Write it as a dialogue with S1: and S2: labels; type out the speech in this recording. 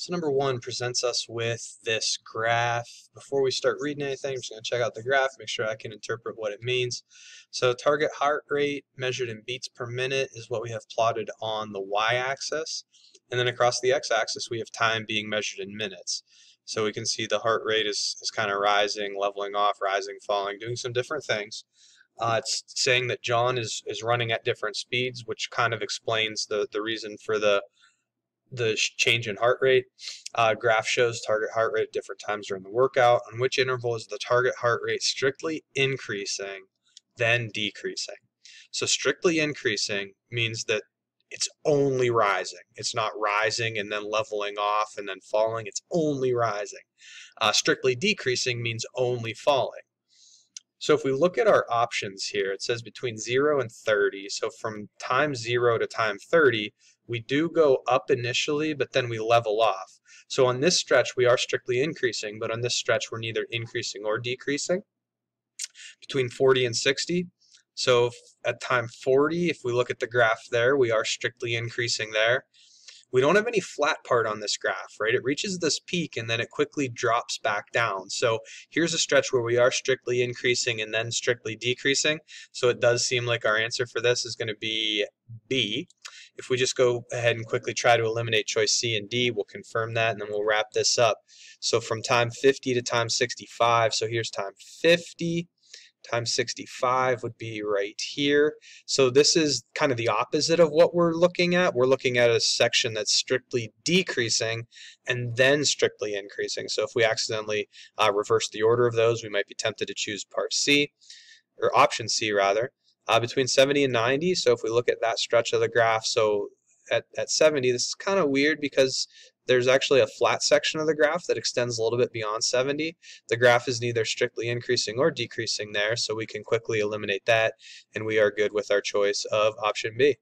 S1: So number one presents us with this graph. Before we start reading anything, I'm just going to check out the graph, make sure I can interpret what it means. So target heart rate measured in beats per minute is what we have plotted on the y-axis. And then across the x-axis, we have time being measured in minutes. So we can see the heart rate is, is kind of rising, leveling off, rising, falling, doing some different things. Uh, it's saying that John is, is running at different speeds, which kind of explains the, the reason for the the change in heart rate. Uh, graph shows target heart rate at different times during the workout. On which interval is the target heart rate strictly increasing, then decreasing? So strictly increasing means that it's only rising. It's not rising and then leveling off and then falling. It's only rising. Uh, strictly decreasing means only falling. So if we look at our options here, it says between 0 and 30. So from time 0 to time 30, we do go up initially, but then we level off. So on this stretch, we are strictly increasing, but on this stretch, we're neither increasing or decreasing between 40 and 60. So at time 40, if we look at the graph there, we are strictly increasing there. We don't have any flat part on this graph, right? It reaches this peak and then it quickly drops back down. So here's a stretch where we are strictly increasing and then strictly decreasing. So it does seem like our answer for this is going to be B. If we just go ahead and quickly try to eliminate choice C and D, we'll confirm that and then we'll wrap this up. So from time 50 to time 65, so here's time 50 times 65 would be right here. So this is kind of the opposite of what we're looking at. We're looking at a section that's strictly decreasing and then strictly increasing. So if we accidentally uh, reverse the order of those, we might be tempted to choose part C, or option C rather uh, between 70 and 90. So if we look at that stretch of the graph, so at, at 70, this is kind of weird because there's actually a flat section of the graph that extends a little bit beyond 70. The graph is neither strictly increasing or decreasing there, so we can quickly eliminate that, and we are good with our choice of option B.